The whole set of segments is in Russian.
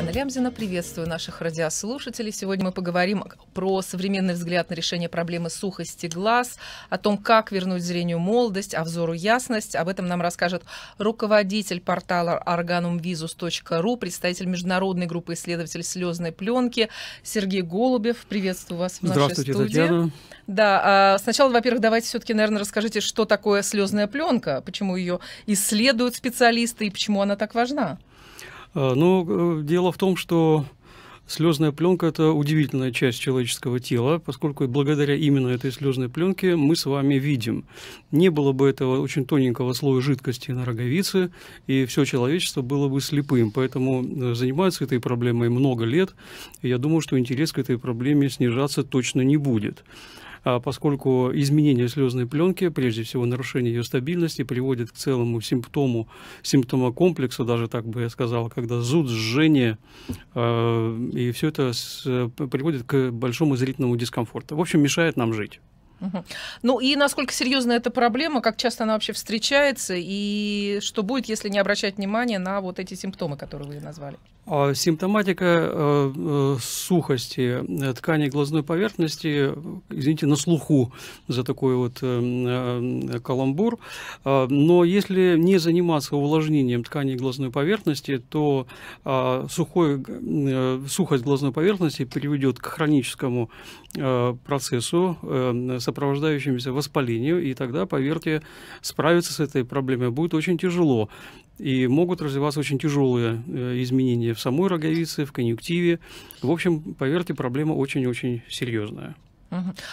Елена Лямзина. Приветствую наших радиослушателей. Сегодня мы поговорим про современный взгляд на решение проблемы сухости глаз, о том, как вернуть зрению молодость, а взору ясность. Об этом нам расскажет руководитель портала organumvisus.ru, представитель международной группы исследователей слезной пленки Сергей Голубев. Приветствую вас в нашей Здравствуйте, студии. Татьяна. Да, а, сначала, во-первых, давайте все-таки, наверное, расскажите, что такое слезная пленка, почему ее исследуют специалисты и почему она так важна. Э, но э, дело в том, что Слезная пленка – это удивительная часть человеческого тела, поскольку благодаря именно этой слезной пленке мы с вами видим. Не было бы этого очень тоненького слоя жидкости на роговице, и все человечество было бы слепым. Поэтому э, занимаются этой проблемой много лет, и я думаю, что интерес к этой проблеме снижаться точно не будет. А поскольку изменение слезной пленки, прежде всего нарушение ее стабильности, приводит к целому симптому, симптомокомплексу, даже так бы я сказал, когда зуд, жжение, а, и все это приводит к большому зрительному дискомфорту. В общем, мешает нам жить. Ну и насколько серьезна эта проблема, как часто она вообще встречается, и что будет, если не обращать внимания на вот эти симптомы, которые вы назвали? А симптоматика э, э, сухости э, тканей глазной поверхности, извините, на слуху за такой вот каламбур. А, но если не заниматься увлажнением тканей глазной поверхности, то а, сухой, сухость глазной поверхности приведет к хроническому процессу, сопровождающемуся воспалению, и тогда, поверьте, справиться с этой проблемой будет очень тяжело и могут развиваться очень тяжелые э, изменения в самой роговице, в конъюнктиве. В общем, поверьте, проблема очень-очень серьезная.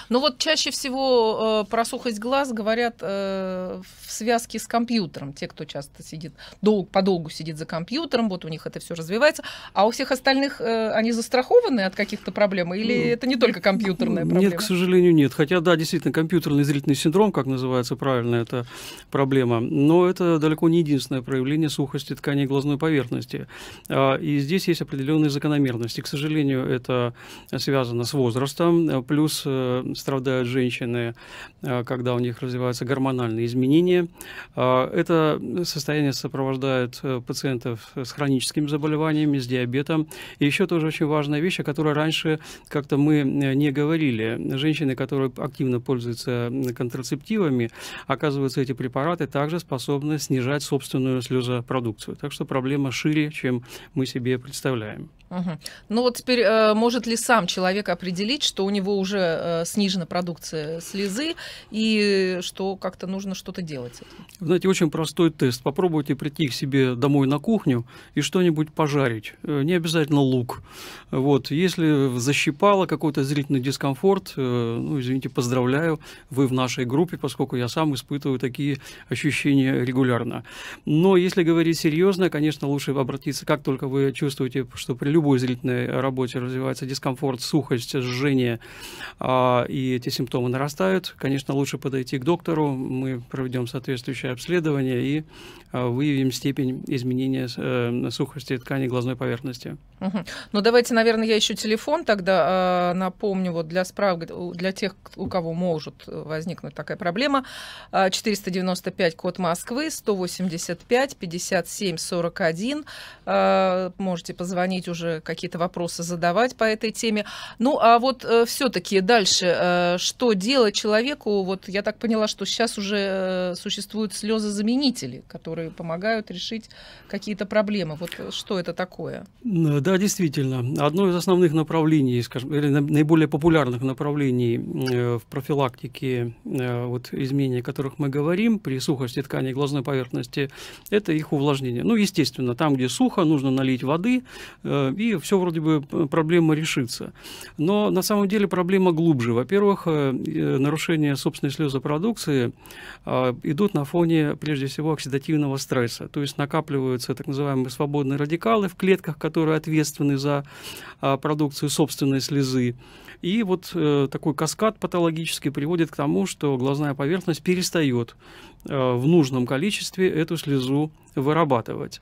Ну вот чаще всего э, про сухость глаз говорят э, в связке с компьютером. Те, кто часто сидит, дол- подолгу сидит за компьютером, вот у них это все развивается. А у всех остальных э, они застрахованы от каких-то проблем? Или ну, это не только компьютерная проблема? Нет, к сожалению, нет. Хотя, да, действительно, компьютерный зрительный синдром, как называется правильно, это проблема. Но это далеко не единственное проявление сухости тканей глазной поверхности. Э, и здесь есть определенные закономерности. К сожалению, это связано с возрастом, плюс Э, страдают женщины, э, когда у них развиваются гормональные изменения. Э, это состояние сопровождает пациентов с хроническими заболеваниями, с диабетом. И еще тоже очень важная вещь, о которой раньше как-то мы не говорили. Женщины, которые активно пользуются контрацептивами, оказываются эти препараты также способны снижать собственную слезопродукцию. Так что проблема шире, чем мы себе представляем. Угу. Ну вот теперь э, может ли сам человек определить, что у него уже э, снижена продукция слезы, и что как-то нужно что-то делать. Знаете, очень простой тест. Попробуйте прийти к себе домой на кухню и что-нибудь пожарить. Э, не обязательно лук. Вот. Если защипало какой-то зрительный дискомфорт, э, ну, извините, поздравляю, вы в нашей группе, поскольку я сам испытываю такие ощущения регулярно. Но если говорить серьезно, конечно, лучше обратиться, как только вы чувствуете, что при любой зрительной работе развивается дискомфорт, сухость, жжение, а, и эти симптомы нарастают, конечно, лучше подойти к доктору, мы проведем соответствующее обследование и а, выявим степень изменения э, сухости ткани глазной поверхности. Угу. Ну, давайте, наверное, я еще телефон тогда э, напомню, вот для справок, для тех, у кого может э, возникнуть такая проблема, 495 код Москвы, 185 57 41, э, можете позвонить уже, какие-то вопросы задавать по этой теме. Ну, а вот э, все-таки, да, дальше? Э, что делать человеку? Вот я так поняла, что сейчас уже э, существуют слезозаменители, которые помогают решить какие-то проблемы. Вот что это такое? Да, действительно. Одно из основных направлений, скажем, или наиболее популярных направлений э, в профилактике вот изменений, о которых мы говорим, при сухости тканей глазной поверхности, это их увлажнение. Ну, естественно, там, где сухо, нужно налить воды, и все вроде бы проблема решится. Но на самом деле проблема глубже. Во-первых, э, э, нарушения собственной слезопродукции э, идут на фоне, прежде всего, оксидативного стресса. То есть накапливаются так называемые свободные радикалы в клетках, которые ответственны за продукцию собственной слезы. И вот э, такой каскад патологический приводит к тому, что глазная поверхность перестает э, в нужном количестве эту слезу вырабатывать.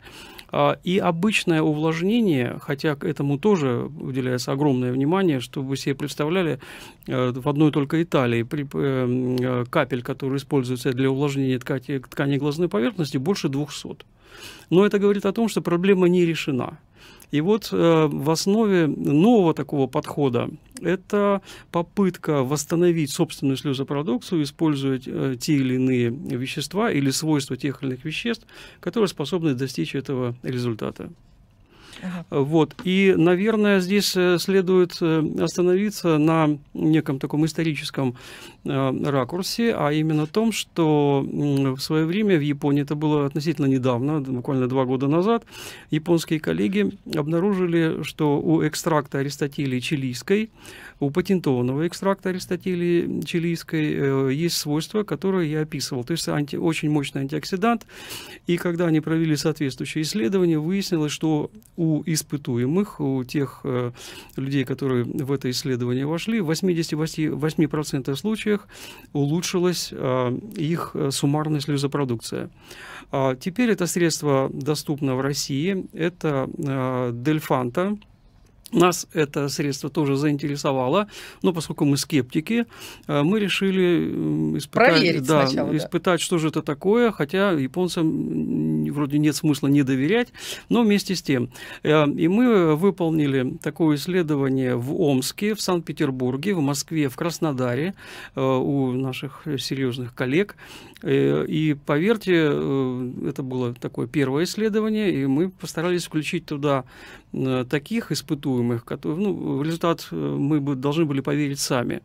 А, и обычное увлажнение, хотя к этому тоже уделяется огромное внимание, чтобы вы себе представляли, э, в одной только Италии э, э, капель, который используется для увлажнения ткани, глазной поверхности, больше 200. Но это говорит о том, что проблема не решена. И вот э, в основе нового такого подхода это попытка восстановить собственную слезопродукцию, используя э, те или иные вещества или свойства тех или иных веществ, которые способны достичь этого результата. Ага. Вот. И, наверное, здесь э, следует э, остановиться на неком таком историческом э, ракурсе, а именно том, что в свое время в Японии, это было относительно недавно, буквально два года назад, японские коллеги обнаружили, что у экстракта Аристотелии чилийской, у патентованного экстракта Аристотелии чилийской есть свойства, которые я описывал. То есть анти, очень мощный антиоксидант. И когда они провели соответствующие исследования, выяснилось, что у у испытуемых, у тех э, людей, которые в это исследование вошли, в 88% случаях улучшилась э, их суммарная слезопродукция. А теперь это средство доступно в России. Это э, Дельфанта. Нас это средство тоже заинтересовало, но поскольку мы скептики, э, мы решили испытать, да, сначала, испытать, что же это такое, хотя японцам вроде нет смысла не доверять, но вместе с тем. Э, и мы выполнили такое исследование в Омске, в Санкт-Петербурге, в Москве, в Краснодаре э, у наших серьезных коллег. Э, и поверьте, э, это было такое первое исследование, и мы постарались включить туда э, таких испытуемых, которые, ну, в результат мы должны были поверить сами.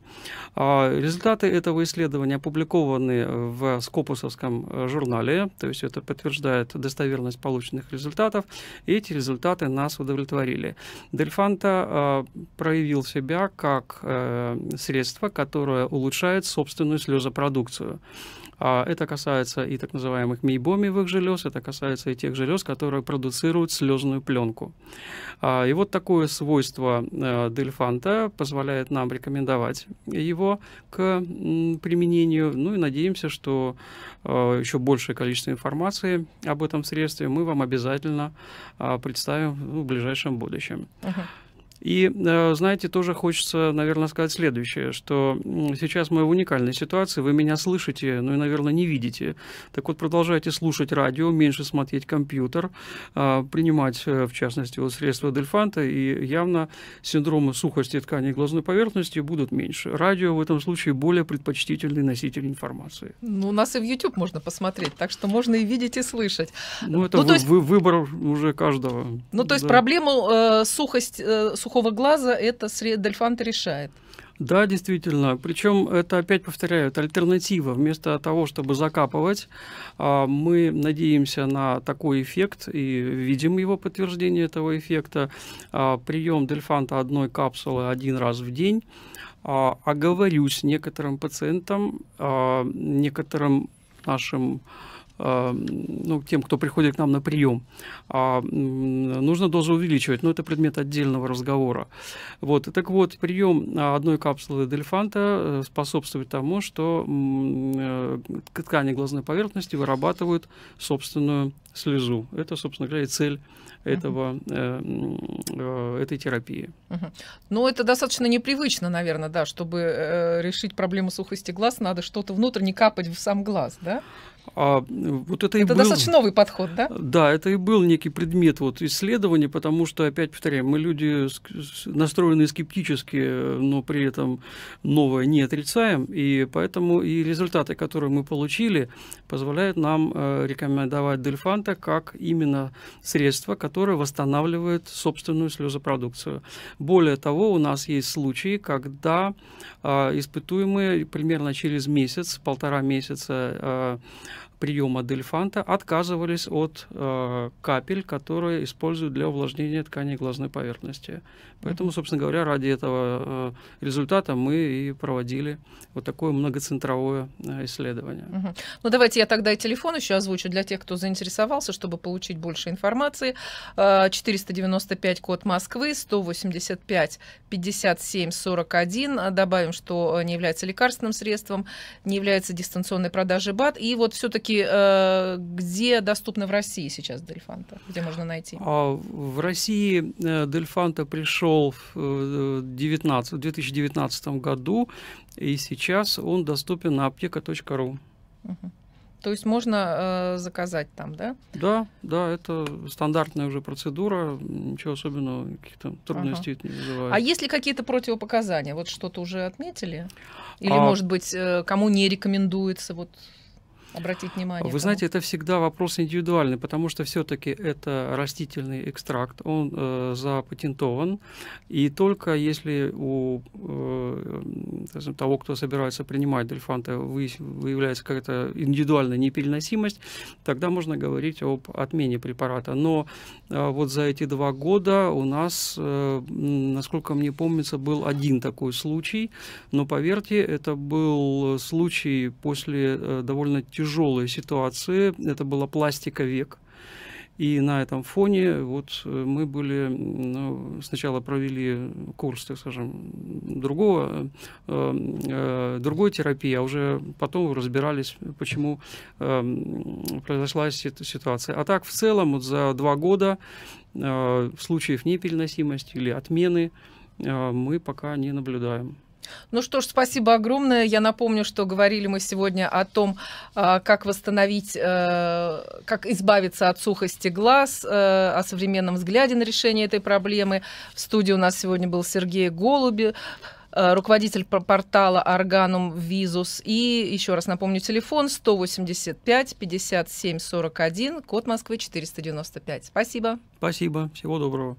А результаты этого исследования опубликованы в Скопусовском журнале, то есть это подтверждает достоверность полученных результатов, и эти результаты нас удовлетворили. Дельфанта проявил себя как средство, которое улучшает собственную слезопродукцию. А это касается и так называемых мейбомиевых желез, это касается и тех желез, которые продуцируют слезную пленку. А, и вот такое свойство э, дельфанта позволяет нам рекомендовать его к применению. Ну и надеемся, что э, еще большее количество информации об этом средстве мы вам обязательно а, представим в ближайшем будущем. Uh-huh. И, э, знаете, тоже хочется, наверное, сказать следующее, что сейчас мы в уникальной ситуации, вы меня слышите, ну и, наверное, не видите. Так вот, продолжайте слушать радио, меньше смотреть компьютер, а, принимать, э, в частности, вот средства Дельфанта, и явно синдромы сухости тканей глазной поверхности будут меньше. Радио в этом случае более предпочтительный носитель информации. Ну, у нас и в YouTube можно посмотреть, так что можно и видеть, и слышать. Ну, это ну, вы, есть... выбор уже каждого. Ну, то есть да. проблему э, сухость, э, сухого глаза это Дельфант решает. Да, действительно. Причем это, опять повторяю, это альтернатива. Вместо того, чтобы закапывать, а, мы надеемся на такой эффект и видим его подтверждение этого эффекта. А, Прием дельфанта одной капсулы один раз в день. А говорю некоторым пациентам, а, некоторым нашим а, ну, тем, кто приходит к нам на прием, а, нужно дозу увеличивать, но это предмет отдельного разговора. Вот. Так вот, прием а, одной капсулы дельфанта э, способствует тому, что э, ткани глазной поверхности вырабатывают собственную слезу. Это, собственно говоря, и цель этого, э, этой терапии. Uh Ну, это достаточно непривычно, наверное, да, чтобы решить проблему сухости глаз, надо что-то внутрь не капать в сам глаз, да? вот это, это и был, достаточно новый подход, да? Да, это и был некий предмет вот исследования, потому что, опять повторяю, мы люди настроены скептически, но при этом новое не отрицаем, и поэтому и результаты, которые мы получили, позволяют нам э, рекомендовать Дельфанта как именно средство, которое восстанавливает собственную слезопродукцию. Более того, у нас есть случаи, когда э, испытуемые примерно через месяц, полтора месяца э, приема дельфанта отказывались от э, капель, которые используют для увлажнения тканей глазной поверхности. Поэтому, собственно говоря, ради этого э, результата мы и проводили вот такое многоцентровое э, исследование. Угу. Ну давайте я тогда и телефон еще озвучу для тех, кто заинтересовался, чтобы получить больше информации. 495 э, код Москвы, 185 57 41. Добавим, что не является лекарственным средством, не является дистанционной продажей БАД И вот все-таки все-таки э, где доступны в России сейчас Дельфанта? Где можно найти? А, в России э, Дельфанта пришел в, 2019 э, году, и сейчас он доступен на аптека.ру. То есть можно э, заказать там, да? Да, да, это стандартная уже процедура, ничего особенного, каких-то трудностей ага. не вызывает. А есть ли какие-то противопоказания? Вот что-то уже отметили? Или, а... может быть, кому не рекомендуется вот обратить внимание? Вы знаете, это всегда вопрос индивидуальный, потому что все-таки это растительный экстракт, он э, запатентован, и только если у э, скажем, того, кто собирается принимать дельфанта, вы, выявляется какая-то индивидуальная непереносимость, тогда можно говорить об отмене препарата. Но э, вот за эти два года у нас, э, насколько мне помнится, был один такой случай, но поверьте, это был случай после э, довольно тяжелого тяжелые ситуации. Это была пластика век. И на этом фоне вот э, мы были, ну, сначала провели курс, так скажем, другого, э, э другой терапии, а уже потом разбирались, почему э, произошла ситуация. А так в целом вот за два года э, случаев непереносимости или отмены э, мы пока не наблюдаем. Ну что ж, спасибо огромное. Я напомню, что говорили мы сегодня о том, а, как восстановить, э, как избавиться от сухости глаз, э, о современном взгляде на решение этой проблемы. В студии у нас сегодня был Сергей Голуби э, руководитель портала Organum Visus. И еще раз напомню, телефон 185 57 41, код Москвы 495. Спасибо. Спасибо. Всего доброго.